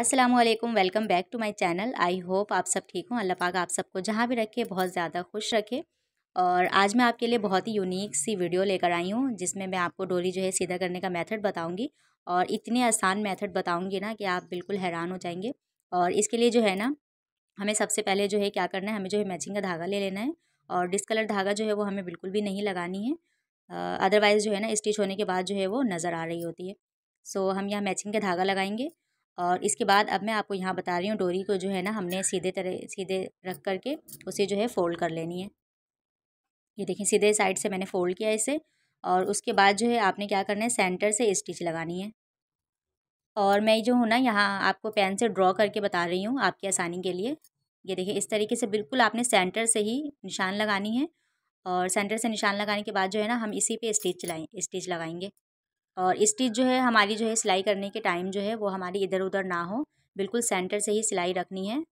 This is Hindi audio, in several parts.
अस्सलाम वालेकुम welcome back to my channel I hope आप सब ठीक हों अल्लाह पाक आप सबको जहाँ भी रखे बहुत ज़्यादा खुश रखे और आज मैं आपके लिए बहुत ही यूनिक सी वीडियो लेकर आई हूँ जिसमें मैं आपको डोरी जो है सीधा करने का मेथड बताऊँगी और इतने आसान मेथड बताऊँगी ना कि आप बिल्कुल हैरान हो जाएंगे और इसके लिए जो है ना हमें सबसे पहले जो है क्या करना है हमें जो है मैचिंग का धागा ले लेना है और डिसकलर धागा जो है वो हमें बिल्कुल भी नहीं लगानी है अदरवाइज़ जो है ना स्टिच होने के बाद जो है वो नज़र आ रही होती है सो हम यहाँ मैचिंग का धागा लगाएंगे और इसके बाद अब मैं आपको यहाँ बता रही हूँ डोरी को जो है ना हमने सीधे तरह सीधे रख करके उसे जो है फ़ोल्ड कर लेनी है ये देखें सीधे साइड से मैंने फ़ोल्ड किया इसे और उसके बाद जो है आपने क्या करना है सेंटर से स्टिच लगानी है और मैं जो हूँ ना यहाँ आपको पेन से ड्रॉ करके बता रही हूँ आपकी आसानी के लिए ये देखिए इस तरीके से बिल्कुल आपने सेंटर से ही निशान लगानी है और सेंटर से निशान लगाने के बाद जो है ना हम इसी पे स्टिच लाएँ स्टिच लगाएंगे और स्टिच जो है हमारी जो है सिलाई करने के टाइम जो है वो हमारी इधर उधर ना हो बिल्कुल सेंटर से ही सिलाई रखनी है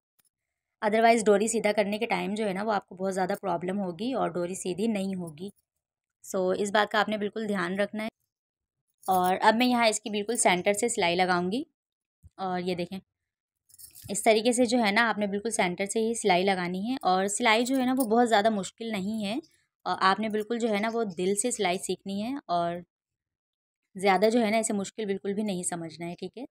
अदरवाइज़ डोरी सीधा करने के टाइम जो है ना वो आपको बहुत ज़्यादा प्रॉब्लम होगी और डोरी सीधी नहीं होगी सो so, इस बात का आपने बिल्कुल ध्यान रखना है और अब मैं यहाँ इसकी बिल्कुल सेंटर से सिलाई लगाऊंगी और ये देखें इस तरीके से जो है ना आपने बिल्कुल सेंटर से ही सिलाई लगानी है और सिलाई जो है ना वो बहुत ज़्यादा मुश्किल नहीं है और आपने बिल्कुल जो है ना वो दिल से सिलाई सीखनी है और ज़्यादा जो है ना इसे मुश्किल बिल्कुल भी नहीं समझना है ठीक है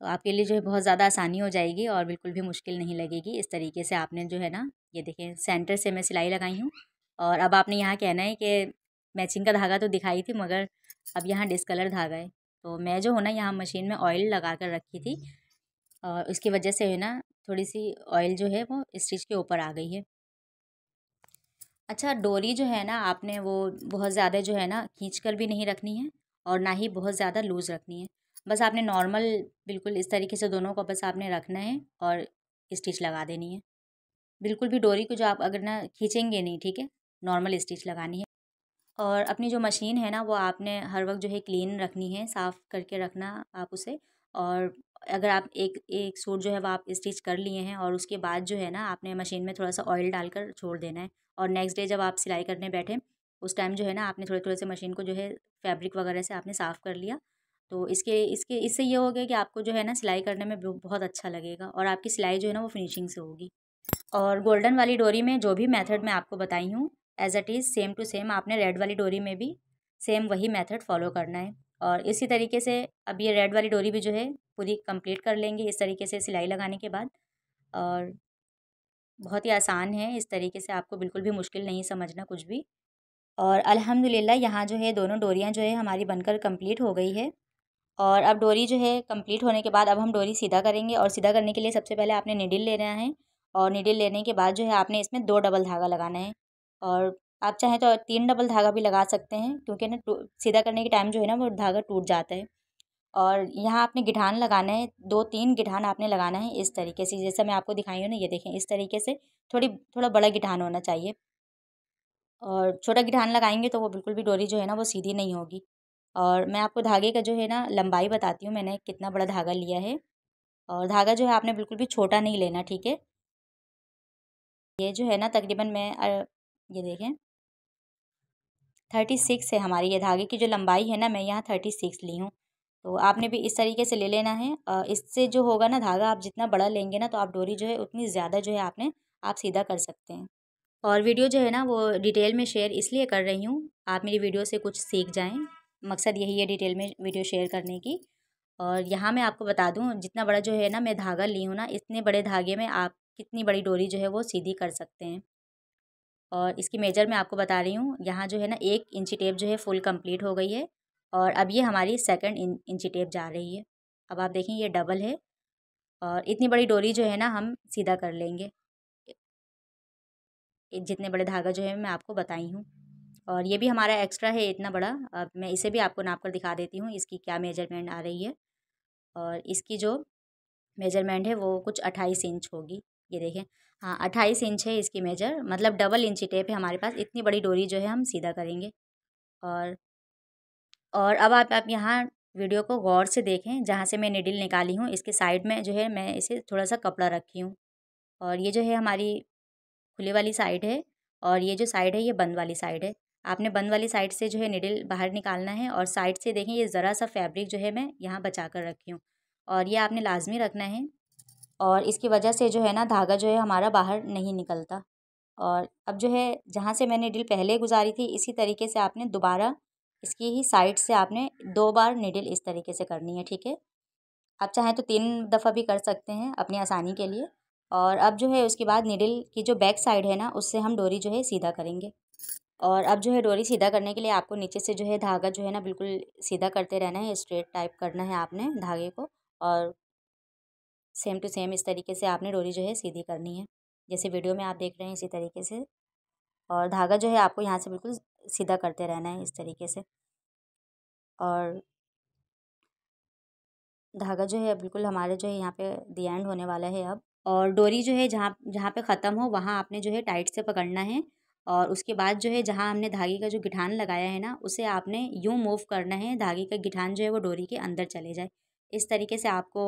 तो आपके लिए जो है बहुत ज़्यादा आसानी हो जाएगी और बिल्कुल भी मुश्किल नहीं लगेगी इस तरीके से आपने जो है ना ये देखें सेंटर से मैं सिलाई लगाई हूँ और अब आपने यहाँ कहना है कि मैचिंग का धागा तो दिखाई थी मगर अब यहाँ डिसकलर धागा है तो मैं जो है ना यहाँ मशीन में ऑयल लगा कर रखी थी और उसकी वजह से है ना थोड़ी सी ऑयल जो है वो स्टिच के ऊपर आ गई है अच्छा डोरी जो है ना आपने वो बहुत ज़्यादा जो है ना खींच कर भी नहीं रखनी है और ना ही बहुत ज़्यादा लूज़ रखनी है बस आपने नॉर्मल बिल्कुल इस तरीके से दोनों को बस आपने रखना है और स्टिच लगा देनी है बिल्कुल भी डोरी को जो आप अगर ना खींचेंगे नहीं ठीक है नॉर्मल स्टिच लगानी है और अपनी जो मशीन है ना वो आपने हर वक्त जो है क्लीन रखनी है साफ़ करके रखना आप उसे और अगर आप एक एक सूट जो है वो आप स्टिच कर लिए हैं और उसके बाद जो है ना आपने मशीन में थोड़ा सा ऑयल डालकर छोड़ देना है और नेक्स्ट डे जब आप सिलाई करने बैठें उस टाइम जो है ना आपने थोड़े थोड़े से मशीन को जो है फैब्रिक वगैरह से आपने साफ़ कर लिया तो इसके इसके इससे ये हो गया कि आपको जो है ना सिलाई करने में बहुत अच्छा लगेगा और आपकी सिलाई जो है ना वो फिनिशिंग से होगी और गोल्डन वाली डोरी में जो भी मेथड मैं आपको बताई हूँ as it is same to same आपने रेड वाली डोरी में भी सेम वही मेथड फॉलो करना है और इसी तरीके से अब ये रेड वाली डोरी भी जो है पूरी कंप्लीट कर लेंगे इस तरीके से सिलाई लगाने के बाद और बहुत ही आसान है इस तरीके से आपको बिल्कुल भी मुश्किल नहीं समझना कुछ भी और अल्हम्दुलिल्लाह यहाँ जो है दोनों डोरियाँ जो है हमारी बनकर कंप्लीट हो गई है और अब डोरी जो है कंप्लीट होने के बाद अब हम डोरी सीधा करेंगे और सीधा करने के लिए सबसे पहले आपने निडिल लेना है और निडिल लेने के बाद जो है आपने इसमें दो डबल धागा लगाना है और आप चाहें तो तीन डबल धागा भी लगा सकते हैं क्योंकि ना सीधा करने के टाइम जो है ना वो धागा टूट जाता है और यहाँ आपने गिठान लगाना है दो तीन गिठान आपने लगाना है इस तरीके से जैसा मैं आपको दिखाई हूँ ना ये देखें इस तरीके से थोड़ी थोड़ा बड़ा गिठान होना चाहिए और छोटा गिठान लगाएंगे तो वो बिल्कुल भी डोरी जो है ना वो सीधी नहीं होगी और मैं आपको धागे का जो है ना लंबाई बताती हूँ मैंने कितना बड़ा धागा लिया है और धागा जो है आपने बिल्कुल भी छोटा नहीं लेना ठीक है ये जो है ना तकरीबन मैं ये देखें थर्टी सिक्स है हमारी ये धागे की जो लंबाई है ना मैं यहाँ थर्टी सिक्स ली हूँ तो आपने भी इस तरीके से ले लेना है इससे जो होगा ना धागा आप जितना बड़ा लेंगे ना तो आप डोरी जो है उतनी ज़्यादा जो है आपने आप सीधा कर सकते हैं और वीडियो जो है ना वो डिटेल में शेयर इसलिए कर रही हूँ आप मेरी वीडियो से कुछ सीख जाएँ मकसद यही है डिटेल में वीडियो शेयर करने की और यहाँ मैं आपको बता दूँ जितना बड़ा जो है ना मैं धागा ली हूँ ना इतने बड़े धागे में आप कितनी बड़ी डोरी जो है वो सीधी कर सकते हैं और इसकी मेजर मैं आपको बता रही हूँ यहाँ जो है ना एक इंची टेप जो है फुल कंप्लीट हो गई है और अब ये हमारी सेकंड इंची टेप जा रही है अब आप देखें ये डबल है और इतनी बड़ी डोरी जो है ना हम सीधा कर लेंगे जितने बड़े धागा जो है मैं आपको बताई हूँ और ये भी हमारा एक्स्ट्रा है इतना बड़ा अब मैं इसे भी आपको नाप कर दिखा देती हूँ इसकी क्या मेजरमेंट आ रही है और इसकी जो मेजरमेंट है वो कुछ अट्ठाईस इंच होगी ये देखें हाँ अट्ठाईस इंच है इसकी मेजर मतलब डबल इंची टेप है हमारे पास इतनी बड़ी डोरी जो है हम सीधा करेंगे और और अब आप आप यहाँ वीडियो को गौर से देखें जहाँ से मैं निडिल निकाली हूँ इसके साइड में जो है मैं इसे थोड़ा सा कपड़ा रखी हूँ और ये जो है हमारी खुले वाली साइड है और ये जो साइड है ये बंद वाली साइड है आपने बंद वाली साइड से जो है निडिल बाहर निकालना है और साइड से देखें ये ज़रा सा फैब्रिक जो है मैं यहाँ बचा कर रखी हूँ और ये आपने लाजमी रखना है और इसकी वजह से जो है ना धागा जो है हमारा बाहर नहीं निकलता और अब जो है जहाँ से मैंने निडिल पहले गुजारी थी इसी तरीके से आपने दोबारा इसकी ही साइड से आपने दो बार निडिल इस तरीके से करनी है ठीक है आप चाहें तो तीन दफ़ा भी कर सकते हैं अपनी आसानी के लिए और अब जो है उसके बाद निडल की जो बैक साइड है ना उससे हम डोरी जो है सीधा करेंगे और अब जो है डोरी सीधा करने के लिए आपको नीचे से जो है धागा जो है ना बिल्कुल सीधा करते रहना है स्ट्रेट टाइप करना है आपने धागे को और सेम टू सेम इस तरीके से आपने डोरी जो है सीधी करनी है जैसे वीडियो में आप देख रहे हैं इसी तरीके से और धागा जो है आपको यहाँ से बिल्कुल सीधा करते रहना है इस तरीके से और धागा जो है बिल्कुल हमारे जो है यहाँ पे दी एंड होने वाला है अब और डोरी जो है जहाँ जहाँ पे ख़त्म हो वहाँ आपने जो है टाइट से पकड़ना है और उसके बाद जो है जहाँ हमने धागे का जो गिठान लगाया है ना उसे आपने यूँ मूव करना है धागे का गिठान जो है वो डोरी के अंदर चले जाए इस तरीके से आपको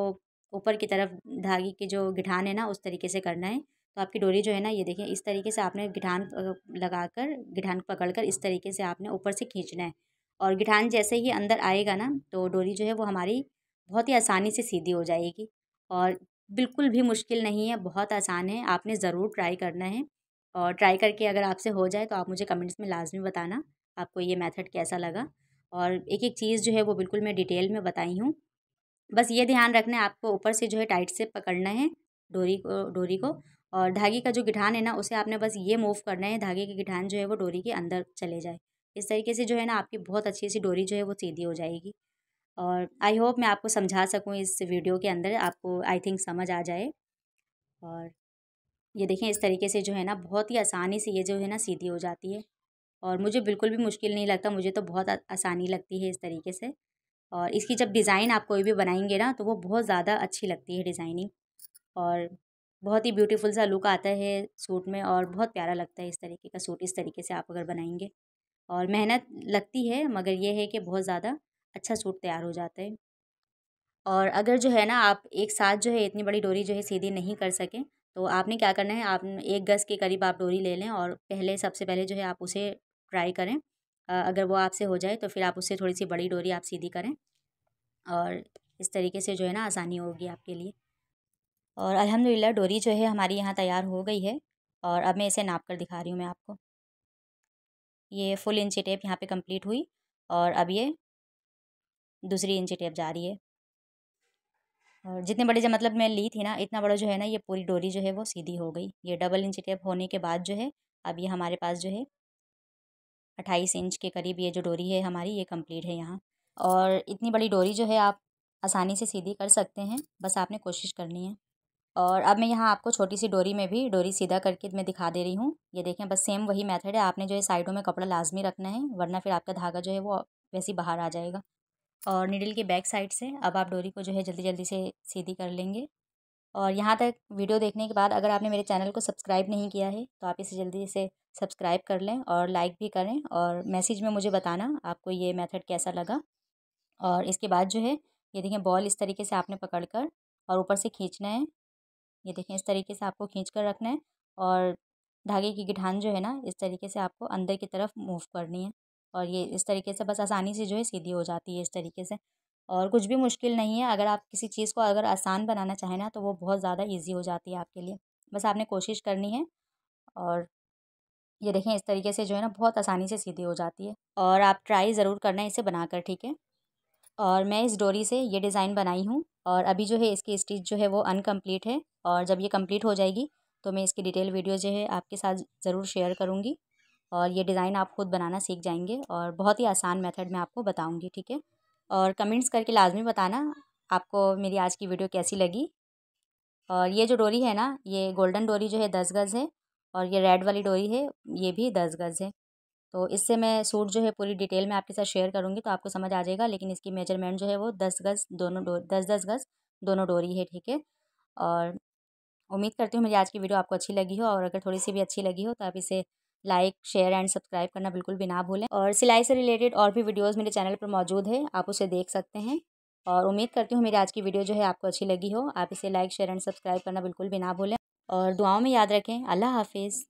ऊपर की तरफ धागे की जो गिठान है ना उस तरीके से करना है तो आपकी डोरी जो है ना ये देखें इस तरीके से आपने गिठान लगाकर गिठान पकड़ कर इस तरीके से आपने ऊपर से खींचना है और गिठान जैसे ही अंदर आएगा ना तो डोरी जो है वो हमारी बहुत ही आसानी से सीधी हो जाएगी और बिल्कुल भी मुश्किल नहीं है बहुत आसान है आपने ज़रूर ट्राई करना है और ट्राई करके अगर आपसे हो जाए तो आप मुझे कमेंट्स में लाजमी बताना आपको ये मेथड कैसा लगा और एक एक चीज़ जो है वो बिल्कुल मैं डिटेल में बताई हूँ बस ये ध्यान रखना है आपको ऊपर से जो है टाइट से पकड़ना है डोरी को डोरी को और धागे का जो गिठान है ना उसे आपने बस ये मूव करना है धागे के गिठान जो है वो डोरी के अंदर चले जाए इस तरीके से जो है ना आपकी बहुत अच्छी सी डोरी जो है वो सीधी हो जाएगी और आई होप मैं आपको समझा सकूँ इस वीडियो के अंदर आपको आई थिंक समझ आ जाए और ये देखें इस तरीके से जो है ना बहुत ही आसानी से ये जो है ना सीधी हो जाती है और मुझे बिल्कुल भी मुश्किल नहीं लगता मुझे तो बहुत आसानी लगती है इस तरीके से और इसकी जब डिज़ाइन आप कोई भी बनाएंगे ना तो वो बहुत ज़्यादा अच्छी लगती है डिज़ाइनिंग और बहुत ही ब्यूटीफुल सा लुक आता है सूट में और बहुत प्यारा लगता है इस तरीके का सूट इस तरीके से आप अगर बनाएंगे और मेहनत लगती है मगर ये है कि बहुत ज़्यादा अच्छा सूट तैयार हो जाता है और अगर जो है ना आप एक साथ जो है इतनी बड़ी डोरी जो है सीधी नहीं कर सकें तो आपने क्या करना है आप एक गज़ के करीब आप डोरी ले लें और पहले सबसे पहले जो है आप उसे ट्राई करें अगर वो आपसे हो जाए तो फिर आप उससे थोड़ी सी बड़ी डोरी आप सीधी करें और इस तरीके से जो है ना आसानी होगी आपके लिए और अल्हम्दुलिल्लाह डोरी जो है हमारी यहाँ तैयार हो गई है और अब मैं इसे नाप कर दिखा रही हूँ मैं आपको ये फुल इंची टेप यहाँ पे कंप्लीट हुई और अब ये दूसरी इंची टेप जा रही है और जितने बड़े जो मतलब मैं ली थी ना इतना बड़ा जो है ना ये पूरी डोरी जो है वो सीधी हो गई ये डबल इंची टेप होने के बाद जो है अब ये हमारे पास जो है अट्ठाईस इंच के करीब ये जो डोरी है हमारी ये कंप्लीट है यहाँ और इतनी बड़ी डोरी जो है आप आसानी से सीधी कर सकते हैं बस आपने कोशिश करनी है और अब मैं यहाँ आपको छोटी सी डोरी में भी डोरी सीधा करके मैं दिखा दे रही हूँ ये देखें बस सेम वही मेथड है आपने जो है साइडों में कपड़ा लाजमी रखना है वरना फिर आपका धागा जो है वो वैसे बाहर आ जाएगा और निडल के बैक साइड से अब आप डोरी को जो है जल्दी जल्दी से सीधी कर लेंगे और यहाँ तक वीडियो देखने के बाद अगर आपने मेरे चैनल को सब्सक्राइब नहीं किया है तो आप इसे जल्दी से सब्सक्राइब कर लें और लाइक भी करें और मैसेज में मुझे बताना आपको ये मेथड कैसा लगा और इसके बाद जो है ये देखें बॉल इस तरीके से आपने पकड़ कर और ऊपर से खींचना है ये देखें इस तरीके से आपको खींच कर रखना है और धागे की गिठान जो है ना इस तरीके से आपको अंदर की तरफ मूव करनी है और ये इस तरीके से बस आसानी से जो है सीधी हो जाती है इस तरीके से और कुछ भी मुश्किल नहीं है अगर आप किसी चीज़ को अगर आसान बनाना चाहें ना तो वो बहुत ज़्यादा ईजी हो जाती है आपके लिए बस आपने कोशिश करनी है और ये देखें इस तरीके से जो है ना बहुत आसानी से सीधी हो जाती है और आप ट्राई ज़रूर करना इसे बनाकर ठीक है और मैं इस डोरी से ये डिज़ाइन बनाई हूँ और अभी जो है इसकी स्टिच जो है वो अनकम्प्लीट है और जब ये कम्प्लीट हो जाएगी तो मैं इसकी डिटेल वीडियो जो है आपके साथ ज़रूर शेयर करूँगी और ये डिज़ाइन आप ख़ुद बनाना सीख जाएंगे और बहुत ही आसान मेथड मैं आपको बताऊँगी ठीक है और कमेंट्स करके लाजमी बताना आपको मेरी आज की वीडियो कैसी लगी और ये जो डोरी है ना ये गोल्डन डोरी जो है दस गज़ है और ये रेड वाली डोरी है ये भी दस गज़ है तो इससे मैं सूट जो है पूरी डिटेल में आपके साथ शेयर करूँगी तो आपको समझ आ जाएगा लेकिन इसकी मेजरमेंट जो है वो दस गज़ दोनों डो दस दस गज़ दोनों डोरी है ठीक है और उम्मीद करती हूँ मेरी आज की वीडियो आपको अच्छी लगी हो और अगर थोड़ी सी भी अच्छी लगी हो तो आप इसे लाइक शेयर एंड सब्सक्राइब करना बिल्कुल भी ना भूलें और सिलाई से रिलेटेड और भी वीडियोज़ मेरे चैनल पर मौजूद है आप उसे देख सकते हैं और उम्मीद करती हूँ मेरी आज की वीडियो जो है आपको अच्छी लगी हो आप इसे लाइक शेयर एंड सब्सक्राइब करना बिल्कुल भी ना भूलें और दुआओं में याद रखें अल्लाह हाफिज़